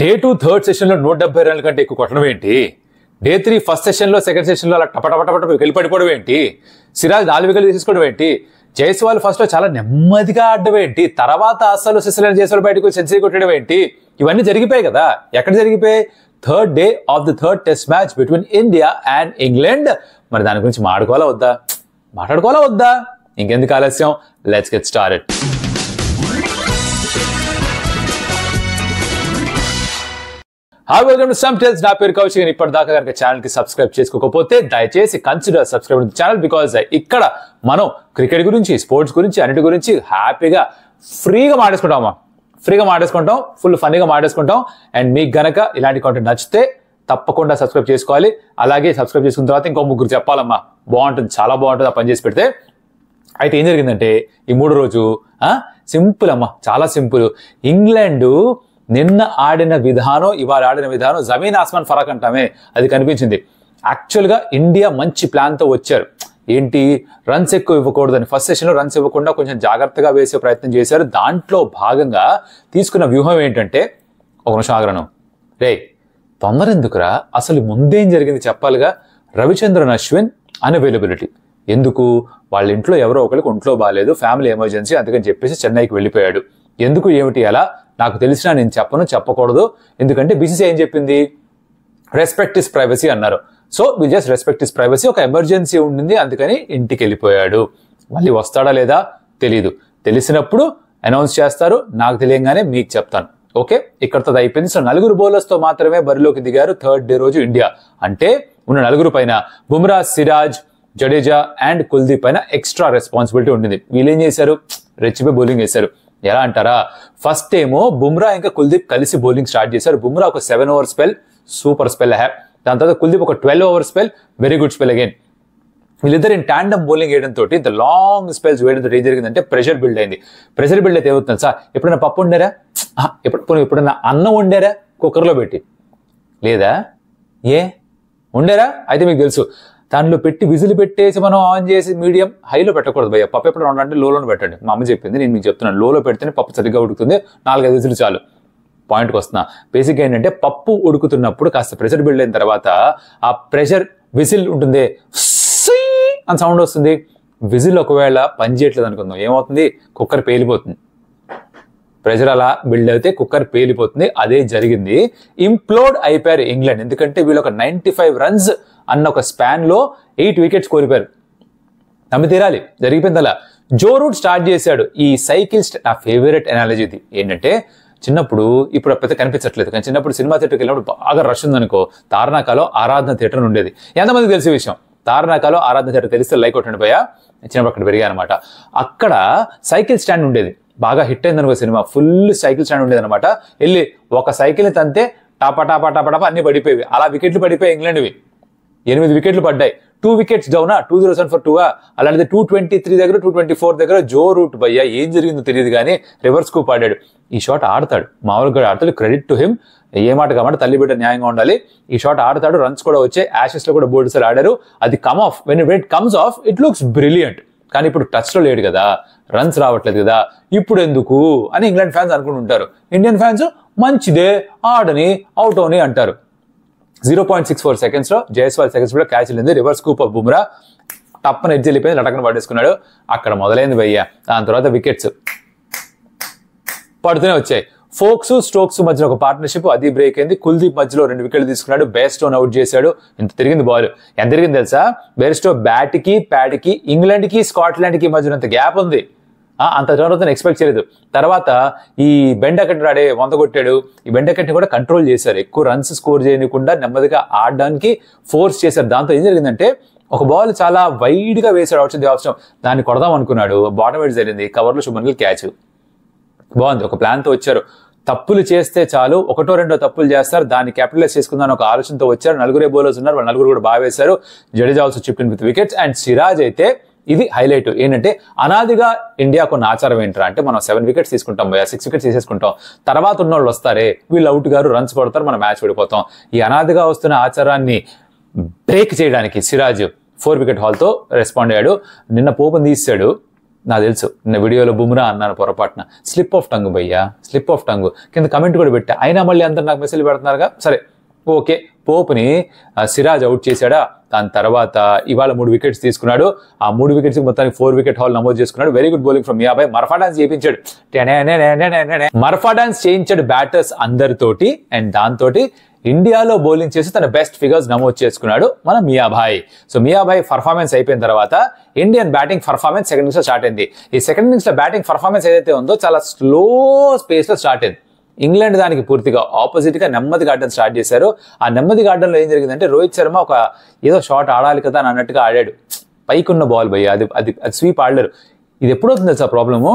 day two third సెషన్లో నూట డెబ్బై రన్ల కంటే ఎక్కువ కొట్టడం ఏంటి డే త్రీ ఫస్ట్ సెషన్లో సెకండ్ సెషన్లో అలా టపటపటపట వెళ్ళిపడిపోవడం ఏంటి సిరాజ్ నాలుగు వికెట్లు తీసుకోవడం ఏంటి జైస్వాల్ ఫస్ట్లో చాలా నెమ్మదిగా ఆడడం ఏంటి తర్వాత అస్సలు సిసిలైన జైస్వాల్ బయటకు సెంచరీ కొట్టడం ఏంటి ఇవన్నీ జరిగిపోయాయి కదా ఎక్కడ జరిగిపోయాయి third day of the third test match between India and England మరి దాని గురించి మాట్లాడుకోవాలా వద్దా మాట్లాడుకోవాలా వద్దా ఇంకెందుకు ఆలస్యం let's get start hi welcome to సమ్ టెల్స్ నా పేరు కౌశిక్ ఇప్పటిదాకా కనుక ఛానల్ కి సబ్స్క్రైబ్ చేసుకోకపోతే దయచేసి కన్సిడర్ సబ్స్క్రైబ్ ఛానల్ బికాస్ ఇక్కడ మనం క్రికెట్ గురించి స్పోర్ట్స్ గురించి అన్నిటి గురించి హ్యాపీగా ఫ్రీగా మాట్లాడుకుంటామా ఫ్రీగా మాట్లాడుకుంటాం ఫుల్ ఫన్నీగా మాటేసుకుంటాం అండ్ మీకు గనక ఇలాంటి కాంటెంట్ నచ్చితే తప్పకుండా సబ్స్క్రైబ్ చేసుకోవాలి అలాగే సబ్స్క్రైబ్ చేసుకున్న తర్వాత ఇంకో ముగ్గురు చెప్పాలమ్మా బాగుంటుంది చాలా బాగుంటుంది ఆ పని చేసి పెడితే అయితే ఏం జరిగిందంటే ఈ మూడో రోజు సింపుల్ అమ్మా చాలా సింపుల్ ఇంగ్లాండు నిన్న ఆడిన విధానం ఇవాళ ఆడిన విధానం జమీన్ ఆస్మాన్ ఫరాక్ అంటామే అది కనిపించింది యాక్చువల్గా ఇండియా మంచి ప్లాన్తో వచ్చారు ఏంటి రన్స్ ఎక్కువ ఇవ్వకూడదని ఫస్ట్ సెషన్లో రన్స్ ఇవ్వకుండా కొంచెం జాగ్రత్తగా వేసే ప్రయత్నం చేశారు దాంట్లో భాగంగా తీసుకున్న వ్యూహం ఏంటంటే ఒక నిమిషం ఆగ్రహం రే తొందర ఎందుకురా అసలు ముందేం జరిగింది చెప్పాలిగా రవిచంద్రన్ అశ్విన్ అనవైలబిలిటీ ఎందుకు వాళ్ళ ఇంట్లో ఎవరో ఒకరికి ఒంట్లో బాగాలేదు ఫ్యామిలీ ఎమర్జెన్సీ అందుకని చెప్పేసి చెన్నైకి వెళ్ళిపోయాడు ఎందుకు ఏమిటి అలా నాకు తెలిసిన నేను చెప్పను చెప్పకూడదు ఎందుకంటే బిసిసి ఏం చెప్పింది రెస్పెక్ట్ ఇస్ ప్రైవసీ అన్నారు so we just respect his privacy ఒక ఎమర్జెన్సీ ఉండింది అందుకని ఇంటికి వెళ్ళిపోయాడు మళ్ళీ వస్తాడా లేదా తెలీదు తెలిసినప్పుడు అనౌన్స్ చేస్తారు నాకు తెలియంగానే మీకు చెప్తాను ఓకే ఇక్కడతో అయిపోయింది సో నలుగురు బౌలర్స్తో మాత్రమే బరిలోకి దిగారు థర్డ్ డే రోజు ఇండియా అంటే ఉన్న నలుగురు పైన బుమ్రా సిరాజ్ జడేజా అండ్ కుల్దీప్ పైన ఎక్స్ట్రా రెస్పాన్సిబిలిటీ ఉండింది వీళ్ళేం చేశారు రెచ్చిపోయి బౌలింగ్ వేశారు ఎలా అంటారా ఫస్ట్ ఏమో బుమ్రా ఇంకా కుల్దీప్ కలిసి బౌలింగ్ స్టార్ట్ చేశారు బుమ్రా ఒక seven over spell super spell హ్యాప్ దాని తర్వాత కుల్దీప్ ఒక twelve over spell very good spell again వీళ్ళిద్దరు ఇన్ ట్యాండమ్ బౌలింగ్ వేయడంతో ఇంత లాంగ్ స్పెల్స్ వేయడంతో ఏం జరిగిందంటే ప్రెషర్ బిల్డ్ అయింది ప్రెషర్ బిల్డ్ అయితే ఏమవుతుంది సార్ ఎప్పుడైనా పప్పు వండారా ఎప్పుడు ఎప్పుడైనా అన్నం వండారా కుక్కర్లో పెట్టి లేదా ఏ ఉండేరా అయితే మీకు తెలుసు దానిలో పెట్టి విజిల్ పెట్టేసి మనం ఆన్ చేసి మీడియం హైలో పెట్టకూడదు భయ్య పప్పు ఎప్పుడు ఉండాలంటే లోలో పెట్టండి మా అమ్మ చెప్పింది నేను మీకు చెప్తున్నాను లోలో పెడితేనే పప్పు సరిగ్గా ఉడుకుతుంది నాలుగైదు విజులు చాలు పాయింట్కి వస్తున్నా బేసిక్ ఏంటంటే పప్పు ఉడుకుతున్నప్పుడు కాస్త ప్రెషర్ బిల్డ్ అయిన తర్వాత ఆ ప్రెషర్ విజిల్ ఉంటుంది అని సౌండ్ వస్తుంది విజిల్ ఒకవేళ పనిచేయట్లేదు అనుకుందాం ఏమవుతుంది కుక్కర్ పేలిపోతుంది ప్రెషర్ అలా బిల్డ్ అయితే కుక్కర్ పేలిపోతుంది అదే జరిగింది ఇంప్లోడ్ అయిపోయారు ఇంగ్లాండ్ ఎందుకంటే వీళ్ళు ఒక నైన్టీ ఫైవ్ రన్స్ అన్న ఒక స్పాన్లో ఎయిట్ వికెట్స్ కోల్పోయారు నమ్మి తీరాలి జరిగిపోయింది అలా జో రూట్ స్టార్ట్ చేశాడు ఈ సైకిల్ నా ఫేవరెట్ ఎనాలజీ ఇది ఏంటంటే చిన్నప్పుడు ఇప్పుడు పెద్ద కనిపించట్లేదు కానీ చిన్నప్పుడు సినిమా థియేటర్కి వెళ్ళినప్పుడు బాగా రష్ ఉందనుకో తారణకాలో ఆరాధన థియేటర్ ఉండేది ఎంతమంది తెలిసే విషయం తారణకాలో ఆరాధన థియేటర్ తెలిస్తే లైక్ కొట్టండి పోయా చిన్నప్పుడు అక్కడ పెరిగా అనమాట అక్కడ సైకిల్ స్టాండ్ ఉండేది బాగా హిట్ అయింది అనుకో సినిమా ఫుల్ సైకిల్ స్టాండ్ ఉండేది అనమాట వెళ్ళి ఒక సైకిల్ని తంతే టాపా టాపా టాపా టాపా అన్ని పడిపోయేవి అలా వికెట్లు పడిపోయాయి ఇంగ్లాండ్వి ఎనిమిది వికెట్లు పడ్డాయి టూ వికెట్స్ డౌనా two zero seven four two అలాంటిది టూ ట్వంటీ త్రీ దగ్గర టూ ట్వంటీ ఫోర్ దగ్గర జో రూట్ భయ్యా ఏం జరిగిందో తెలియదు కానీ రివర్స్ కు పాడాడు ఈ షాట్ ఆడతాడు మామూలుగా ఆడతాడు క్రెడిట్ టు హిమ్ ఏ మాట కాబట్టి తల్లి బిడ్డ న్యాయంగా ఉండాలి ఈ షాట్ ఆడతాడు రన్స్ కూడా వచ్చే యాషెస్ లో కూడా బోర్డు సార్ ఆడారు అది come off when it comes off it looks brilliant కానీ ఇప్పుడు టచ్లో లేడు కదా రన్స్ రావట్లేదు కదా ఇప్పుడు ఎందుకు అని ఇంగ్లాండ్ ఫ్యాన్స్ అనుకుంటుంటారు ఇండియన్ ఫ్యాన్స్ మంచిదే ఆడని అవుట్ అని అంటారు జీరో పాయింట్ సిక్స్ ఫోర్ సెకండ్స్లో జయస్వాల్ సెకండ్స్ కూడా క్యాచ్ వెళ్ళింది రివర్స్ కూప్ ఆఫ్ బుమ్రా తప్పని ఎడ్జ్ వెళ్ళిపోయింది లటకన పడేసుకున్నాడు అక్కడ మొదలైంది వెయ్య దాని తర్వాత వికెట్స్ పడుతూనే వచ్చాయి ఫోక్స్ స్ట్రోక్స్ మధ్యన ఒక పార్ట్నర్షిప్ అది బ్రేక్ అయింది కుల్దీప్ మధ్యలో రెండు వికెట్లు తీసుకున్నాడు బేర్స్టోన్ అవుట్ చేశాడు ఇంత తిరిగింది బాల్ ఎంత తిరిగింది తెలుసా కి బ్యాట్కి ప్యాడ్కి ఇంగ్లాండ్కి స్కాట్లాండ్కి మధ్యన అంత గ్యాప్ ఉంది అంత టర్న్ ఎక్స్పెక్ట్ చేయలేదు తర్వాత ఈ బెండకట్టి ఆడే వంద కొట్టాడు ఈ బెండకట్ని కూడా కంట్రోల్ చేశారు ఎక్కువ రన్స్ స్కోర్ చేయకుండా నెమ్మదిగా ఆడడానికి ఫోర్స్ చేశారు దాంతో ఏం జరిగిందంటే ఒక బాల్ చాలా వైడ్గా వేసాడు అవసరం అవసరం దాన్ని కొడదాం అనుకున్నాడు బాటమ్ ఎడ్ జరిగింది కవర్లో శుభన్లు క్యాచ్ బాగుంది ఒక ప్లాన్తో వచ్చారు తప్పులు చేస్తే చాలు ఒకటో రెండో తప్పులు చేస్తారు దాన్ని క్యాపిటలైజ్ చేసుకుందాం ఒక ఆలోచనతో వచ్చారు నలుగురే బౌలర్స్ ఉన్నారు వాళ్ళు నలుగురు కూడా బాగా వేశారు జడేజా ఆల్సో చిప్టిన్ విత్ వికెట్స్ అండ్ సిరాజ్ అయితే ఇది హైలైట్ ఏంటంటే అనాదిగా ఇండియా కొన్ని ఆచారం ఏంటరా అంటే మనం సెవెన్ వికెట్స్ తీసుకుంటాం భయ సిక్స్ వికెట్స్ తీసేసుకుంటాం తర్వాత ఉన్న వాళ్ళు వస్తారే వీళ్ళు అవుట్ గారు రన్స్ పడతారు మనం మ్యాచ్ విడిపోతాం ఈ అనాదిగా వస్తున్న ఆచారాన్ని బ్రేక్ చేయడానికి సిరాజ్ ఫోర్ వికెట్ హాల్తో రెస్పాండ్ అయ్యాడు నిన్న పోపం తీసాడు నాకు తెలుసు నిన్న వీడియోలో బుమ్రా అన్నాను పొరపాటున స్లిప్ ఆఫ్ టంగ్ భయ్యా స్లిప్ ఆఫ్ టంగ్ కింద కమెంట్ కూడా పెట్టా అయినా మళ్ళీ అందరు నాకు మెసేజ్ పెడుతున్నారుగా సరే ఓకే పోప్ని సిరాజ్ అవుట్ చేశాడా దాని తర్వాత ఇవాళ మూడు వికెట్స్ తీసుకున్నాడు ఆ మూడు వికెట్స్ మొత్తానికి ఫోర్ వికెట్ హాల్ నమోదు చేసుకున్నాడు వెరీ గుడ్ బౌలింగ్ ఫ్రమ్ యాభై మర్ఫా డాన్స్ చేయించాడు మర్ఫా డాన్స్ చేయించాడు బ్యాటర్స్ అందరితోటి అండ్ దాంతో ఇండియాలో బౌలింగ్ చేసి తన బెస్ట్ ఫిగర్స్ నమోదు చేసుకున్నాడు మన మియాభాయ్ సో మియాభాయ్ పర్ఫార్మెన్స్ అయిపోయిన తర్వాత Indian batting performance second innings లో స్టార్ట్ అయింది ఈ సెకండ్ ఇన్నింగ్స్ లో బ్యాటింగ్ పర్ఫార్మెన్స్ ఏదైతే ఉందో చాలా స్లో స్పేస్ లో స్టార్ట్ అయింది ఇంగ్లాండ్ దానికి పూర్తిగా ఆపోజిట్గా నెమ్మదిగా ఆడడం స్టార్ట్ చేశారు ఆ నెమ్మదిగా ఆడడంలో ఏం జరిగిందంటే రోహిత్ శర్మ ఒక ఏదో షాట్ ఆడాలి కదా అని అన్నట్టుగా ఆడాడు పైకున్న బాల్ పోయి అది అది అది స్వీప్ ఆడలేరు ఇది అవుతుంది సార్ ప్రాబ్లము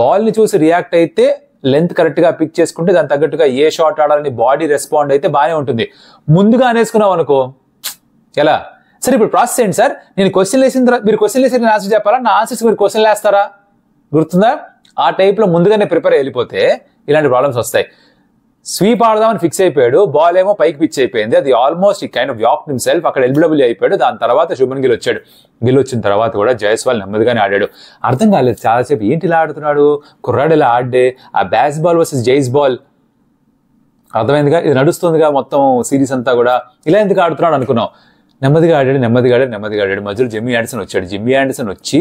బాల్ని చూసి రియాక్ట్ అయితే లెంత్ కరెక్ట్గా పిక్ చేసుకుంటే దాని తగ్గట్టుగా ఏ షాట్ ఆడాలని బాడీ రెస్పాండ్ అయితే బాగానే ఉంటుంది ముందుగా అనేసుకున్నాం అనుకో ఎలా సరే ఇప్పుడు ప్రాసెస్ ఏంటి సార్ నేను క్వశ్చన్ వేసిన తర్వాత మీరు క్వశ్చన్ వేసి నేను ఆన్సర్ చెప్పాలా నా ఆన్సర్స్ మీరు క్వశ్చన్ వేస్తారా గుర్తుందా ఆ టైప్లో ముందుగానే ప్రిపేర్ వెళ్ళిపోతే ఇలాంటి ప్రాబ్లమ్స్ వస్తాయి స్వీప్ ఆడదామని ఫిక్స్ అయిపోయాడు బాల్ ఏమో పైకి పిచ్ అయిపోయింది అది ఆల్మోస్ట్ ఈ కైండ్ ఆఫ్ యాప్ సెల్ఫ్ అక్కడ ఎల్బిడబ్ల్యూ అయిపోయాడు దాని తర్వాత శుభన్ గిల్ వచ్చాడు గిల్ వచ్చిన తర్వాత కూడా జయస్వాల్ నెమ్మదిగానే ఆడాడు అర్థం కాలేదు చాలాసేపు ఏంటి ఇలా ఆడుతున్నాడు కుర్రాడు ఇలా ఆడే ఆ Bazball versus Jaisball అర్థమైందిగా ఇది నడుస్తుందిగా మొత్తం సిరీస్ అంతా కూడా ఇలా ఎందుకు ఆడుతున్నాడు అనుకున్నాం నెమ్మదిగా ఆడాడు నెమ్మదిగా ఆడాడు నెమ్మదిగా ఆడాడు మధ్యలో జిమ్మి ఆండర్సన్ వచ్చాడు జిమ్మీ ఆండర్సన్ వచ్చి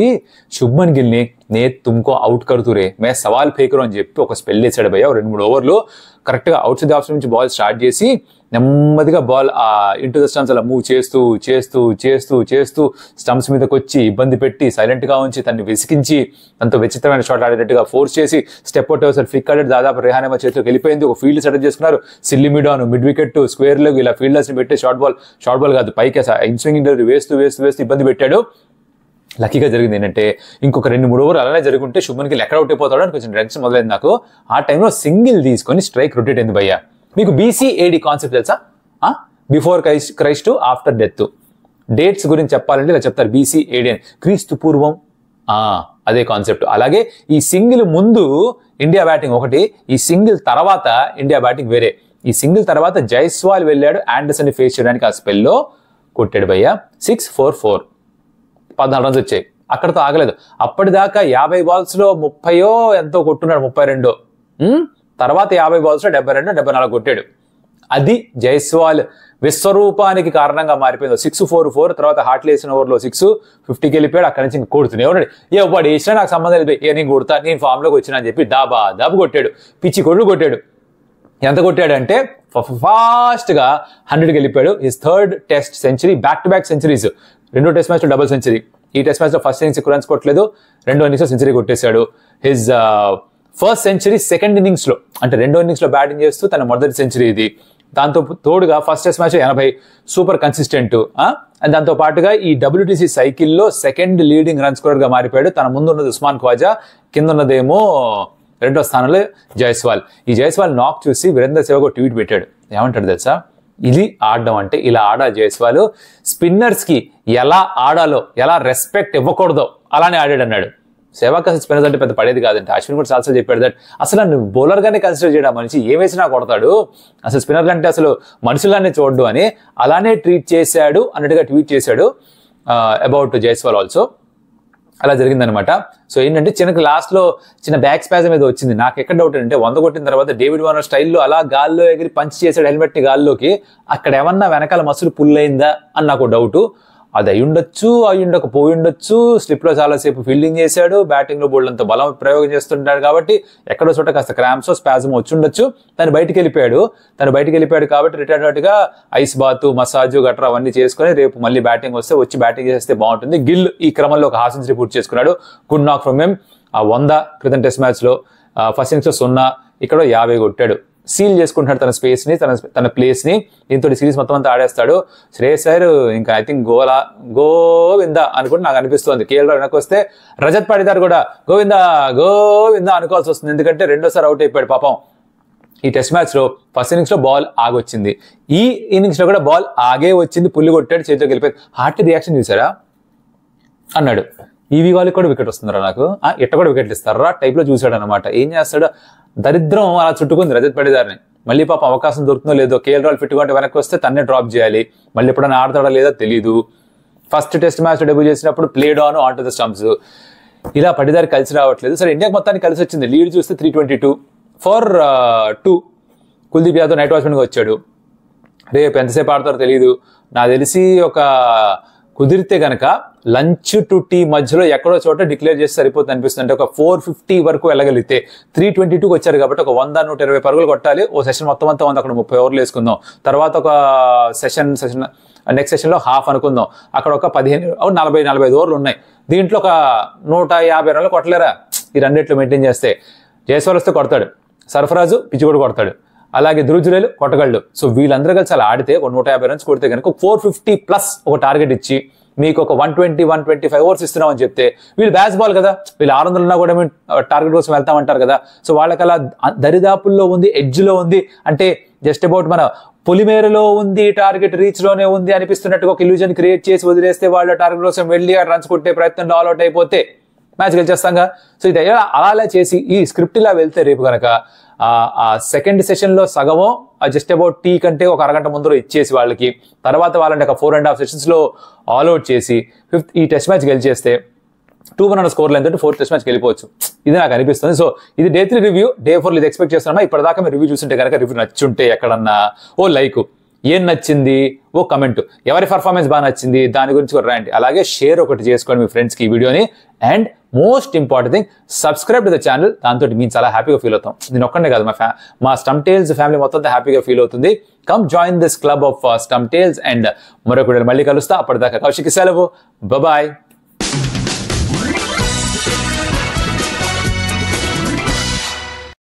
శుభ్మన్ గిల్ని నే తుమ్కో అవుట్ కడుతురే మే సవాల్ ఫేకరు అని చెప్పి ఒక స్పెల్ వేసాడు భయ్య రెండు మూడు ఓవర్లు కరెక్ట్గా అవుట్ సైడ్ ఆప్షన్ నుంచి బాల్ స్టార్ట్ చేసి నెమ్మదిగా బాల్ ఆ ఇంటూ ద స్టంప్స్ అలా మూవ్ చేస్తూ చేస్తూ చేస్తూ చేస్తూ స్టంప్స్ మీదకి వచ్చి ఇబ్బంది పెట్టి సైలెంట్గా ఉంచి తన్ని విసిగించి తనతో విచిత్రమైన షాట్ ఆడేటట్టుగా ఫోర్స్ చేసి స్టెప్ అవుట్ అవసరం ఫిక్ ఆడేది దాదాపు మా చేతిలోకి వెళ్ళిపోయింది ఒక ఫీల్డ్ సెటప్ చేసుకున్నారు సిల్లిమిడాను మిడ్ వికెట్ స్క్వేర్లో ఇలా ఫీల్డర్స్ని పెట్టి షార్ట్ బాల్ షార్ట్ బాల్ కాదు పైకి ఇన్ స్వింగ్ వేస్తూ వేస్తూ వేస్తూ ఇబ్బంది పెట్టాడు లక్కీగా జరిగింది ఏంటంటే ఇంకొక రెండు మూడు ఓవర్లు అలానే జరుగుంటే శుభన్ గిల్ ఎక్కడ అవుట్ అని కొంచెం టెన్షన్ మొదలైంది నాకు ఆ టైంలో సింగిల్ తీసుకొని స్ట్రైక్ రొటేట్ అయింది భయ్య మీకు బీసీఏడి కాన్సెప్ట్ తెలుసా before Christ Christ after death dates గురించి చెప్పాలంటే ఇలా చెప్తారు బీసీఏడి అని క్రీస్తు పూర్వం అదే కాన్సెప్ట్ అలాగే ఈ సింగిల్ ముందు ఇండియా బ్యాటింగ్ ఒకటి ఈ సింగిల్ తర్వాత ఇండియా బ్యాటింగ్ వేరే ఈ సింగిల్ తర్వాత జైస్వాల్ వెళ్ళాడు ఆండర్సన్ ఫేస్ చేయడానికి ఆ స్పెల్లో కొట్టాడు భయ్య సిక్స్ ఫోర్ ఫోర్ పద్నాలుగు రన్స్ వచ్చాయి అక్కడతో ఆగలేదు అప్పటిదాకా యాభై బాల్స్లో ముప్పయో ఎంతో కొట్టున్నాడు ముప్పై రెండో తర్వాత యాభై బాల్స్లో డెబ్బై రెండు డెబ్బై నాలుగు కొట్టాడు అది జైస్వాల్ విశ్వరూపానికి కారణంగా మారిపోయింది సిక్స్ ఫోర్ ఫోర్ తర్వాత హాట్లు వేసిన ఓవర్లో సిక్స్ ఫిఫ్టీకి వెళ్ళిపోయాడు అక్కడి నుంచి కొడుతున్నాయి ఉన్నాడు ఏ వాడు వేసినా నాకు సంబంధం లేదు ఏ నేను కొడతా నేను ఫామ్లోకి వచ్చినా అని చెప్పి దాబా దాబు కొట్టాడు పిచ్చి కొడులు కొట్టాడు ఎంత కొట్టాడంటే ఫాస్ట్గా హండ్రెడ్కి వెళ్ళిపోయాడు ఈ third test century back to back centuries రెండు టెస్ట్ మ్యాచ్లో డబుల్ సెంచరీ ఈ టెస్ట్ మ్యాచ్లో ఫస్ట్ ఇన్నింగ్స్ ఎక్కువ రన్స్ కొట్టలేదు రెండో ఇన్నింగ్స్ సెంచరీ కొట్టేశాడు హిజ్ ఫస్ట్ సెంచరీ సెకండ్ ఇన్నింగ్స్లో అంటే రెండో ఇన్నింగ్స్లో బ్యాటింగ్ చేస్తూ తన మొదటి సెంచరీ ఇది దాంతో తోడుగా ఫస్ట్ టెస్ట్ మ్యాచ్ ఎనభై సూపర్ కన్సిస్టెంట్ అండ్ దాంతో పాటుగా ఈ డబ్ల్యూటీసీ సైకిల్లో సెకండ్ లీడింగ్ రన్ స్కోరర్గా మారిపోయాడు తన ముందు ఉన్నది ఉస్మాన్ ఖ్వాజా కింద ఉన్నదేమో రెండో స్థానంలో జైస్వాల్ ఈ జైస్వాల్ నాక్ చూసి వీరేంద్ర సేవకు ట్వీట్ పెట్టాడు ఏమంటాడు తెలుసా ఇది ఆడడం అంటే ఇలా ఆడా జైస్వాల్ స్పిన్నర్స్కి ఎలా ఆడాలో ఎలా రెస్పెక్ట్ ఇవ్వకూడదో అలానే ఆడాడు అన్నాడు సేవాక స్పిన్నర్స్ అంటే పెద్ద పడేది కాదండి అశ్విన్ కూడా చాలాసార్లు చెప్పాడు దట్ అసలు నువ్వు బౌలర్గానే కన్సిడర్ చేయడం మనిషి ఏ వేసినా కొడతాడు అసలు స్పిన్నర్ అంటే అసలు మనుషులానే చూడడు అని అలానే ట్రీట్ చేశాడు అన్నట్టుగా ట్వీట్ చేశాడు అబౌట్ జైస్వాల్ ఆల్సో అలా జరిగిందనమాట సో ఏంటంటే చిన్నకి లాస్ట్లో చిన్న బ్యాక్ స్పాజం ఏదో వచ్చింది నాకు ఎక్కడ డౌట్ అంటే వంద కొట్టిన తర్వాత డేవిడ్ వార్నర్ స్టైల్లో అలా గాల్లో ఎగిరి పంచ్ చేసాడు హెల్మెట్ని గాల్లోకి అక్కడ ఏమన్నా వెనకాల మసులు పుల్ అయిందా అని నాకు డౌటు అది అయ్యుండొచ్చు ఉండొచ్చు స్లిప్లో చాలాసేపు ఫీల్డింగ్ చేశాడు బ్యాటింగ్లో అంత బలం ప్రయోగం చేస్తుంటాడు కాబట్టి ఎక్కడో చోట కాస్త క్రామ్స్ స్పాజం ఉండొచ్చు తను బయటికి వెళ్ళిపోయాడు తను బయటికి వెళ్ళిపోయాడు కాబట్టి రిటైర్డ్ గా ఐస్ బాత్ మసాజ్ గట్రా అవన్నీ చేసుకుని రేపు మళ్ళీ బ్యాటింగ్ వస్తే వచ్చి బ్యాటింగ్ చేస్తే బాగుంటుంది గిల్ ఈ క్రమంలో ఒక హాసన్ సెంచరీ పూర్తి చేసుకున్నాడు గుడ్ నాక్ ఫ్రమ్ మేమ్ ఆ వంద క్రితం టెస్ట్ మ్యాచ్లో ఫస్ట్ ఇన్నింగ్స్ సున్నా ఇక్కడ యాభై కొట్టాడు సీల్ చేసుకుంటున్నాడు తన స్పేస్ని తన తన ప్లేస్ని దీంతో సిరీస్ మొత్తం అంతా ఆడేస్తాడు శ్రేయస్ సార్ ఇంకా ఐ థింక్ గోలా గోవింద అనుకుంటే నాకు అనిపిస్తుంది కేఎల్ రావు వెనక్కి వస్తే రజత్ పాడిదారు కూడా గోవింద గోవింద అనుకోవాల్సి వస్తుంది ఎందుకంటే రెండోసారి అవుట్ అయిపోయాడు పాపం ఈ టెస్ట్ మ్యాచ్లో ఫస్ట్ ఇన్నింగ్స్లో బాల్ ఆగొచ్చింది ఈ ఇన్నింగ్స్లో కూడా బాల్ ఆగే వచ్చింది పుల్లు కొట్టాడు చేతితో గెలిపాడు హార్ట్ రియాక్షన్ చూసారా అన్నాడు ఈవీ వాళ్ళకి కూడా వికెట్ వస్తుందిరా నాకు ఎట్ట కూడా వికెట్లు ఇస్తారా టైప్లో చూశాడు అనమాట ఏం చేస్తాడు దరిద్రం అలా చుట్టుకుంది రజత్ పడేదారిని మళ్ళీ పాప అవకాశం దొరుకుతుందో లేదో కేఎల్ రాల్ ఫిట్ కాబట్టి వెనక్కి వస్తే తన్నే డ్రాప్ చేయాలి మళ్ళీ ఎప్పుడైనా ఆడతాడా లేదో తెలియదు ఫస్ట్ టెస్ట్ మ్యాచ్ డెబ్యూ చేసినప్పుడు played on to the stumps ఇలా పడిదారి కలిసి రావట్లేదు సరే ఇండియాకి మొత్తానికి కలిసి వచ్చింది లీడ్ చూస్తే three twenty two four two Kuldeep Yadav night వాచ్మెన్గా వచ్చాడు రేపు ఎంతసేపు ఆడతారో తెలియదు నాకు తెలిసి ఒక కుదిరితే గనక లంచ్ టు టీ మధ్యలో ఎక్కడో చోట డిక్లేర్ చేసి సరిపోతుంది అనిపిస్తుంది అంటే ఒక ఫోర్ ఫిఫ్టీ వరకు వెళ్ళగలిగితే త్రీ ట్వంటీ టూకి వచ్చారు కాబట్టి ఒక వంద నూట ఇరవై పరుగులు కొట్టాలి ఓ సెషన్ మొత్తం అంతా ఉంది అక్కడ ముప్పై ఓవర్లు వేసుకుందాం తర్వాత ఒక సెషన్ సెషన్ నెక్స్ట్ సెషన్లో హాఫ్ అనుకుందాం అక్కడ ఒక పదిహేను నలభై నలభై ఓవర్లు ఉన్నాయి దీంట్లో ఒక నూట యాభై రన్లు కొట్టలేరా ఈ రెండిట్లు మెయింటైన్ చేస్తే జయస్వాల్ వస్తే కొడతాడు సర్ఫరాజు పిచ్చి కూడా కొడతాడు అలాగే ధృజులేలు కొట్టగళ్ళు సో వీళ్ళందరూ కలిసి అలా ఆడితే ఒక నూట యాభై రన్స్ కొడితే కనుక ఫోర్ ఫిఫ్టీ ప్లస్ ఒక టార్గెట్ ఇచ్చి మీకు ఒక one twenty one twenty five overs ఇస్తున్నామని చెప్తే వీళ్ళు బ్యాస్ బాల్ కదా వీళ్ళు ఆరు వందలున్నా ఉన్నా కూడా మేము టార్గెట్ కోసం వెళ్తామంటారు కదా సో వాళ్ళకి అలా దరిదాపుల్లో ఉంది ఎడ్జ్లో ఉంది అంటే జస్ట్ అబౌట్ మన పొలిమేరలో ఉంది టార్గెట్ రీచ్ లోనే ఉంది అనిపిస్తున్నట్టు ఒక ఇల్యూజన్ క్రియేట్ చేసి వదిలేస్తే వాళ్ళ టార్గెట్ కోసం వెళ్ళి రన్స్ కొట్టే ప్రయత్నం ఆల్అౌట్ అయిపోతే మ్యాచ్ కదా సో ఇది అలా చేసి ఈ స్క్రిప్ట్ ఇలా వెళ్తే రేపు కనుక ఆ సెకండ్ సెషన్లో సగము జస్ట్ అబౌట్ టీ కంటే ఒక అరగంట ముందర ఇచ్చేసి వాళ్ళకి తర్వాత వాళ్ళంటే ఒక ఫోర్ అండ్ హాఫ్ సెషన్స్లో అవుట్ చేసి ఫిఫ్త్ ఈ టెస్ట్ మ్యాచ్ గెలిచేస్తే టూ వన్ అన్న score line four test match గెలిపోవచ్చు ఇది నాకు అనిపిస్తుంది సో ఇది day three review day four ఇది ఎక్స్పెక్ట్ చేస్తున్నామా ఇప్పటిదాకా మీరు రివ్యూ చూసింటే కనుక రివ్యూ నచ్చుంటే ఎక్కడన్నా ఓ లైక్ ఏం నచ్చింది ఓ కమెంట్ ఎవరి పర్ఫార్మెన్స్ బాగా నచ్చింది దాని గురించి కూడా రాయండి అలాగే షేర్ ఒకటి చేసుకోండి మీ ఫ్రెండ్స్కి ఈ వీడియోని and most important thing subscribe to the channel దాంతో మేము చాలా హ్యాపీగా ఫీల్ అవుతాం నేను ఒక్కడే కాదు మా ఫ్యా మా స్టమ్ టేల్స్ ఫ్యామిలీ మొత్తం హ్యాపీగా ఫీల్ అవుతుంది come join this club of stump tales and మరొక మళ్ళీ కలుస్తా అప్పటిదాకా కౌశిక సెలవు బాయ్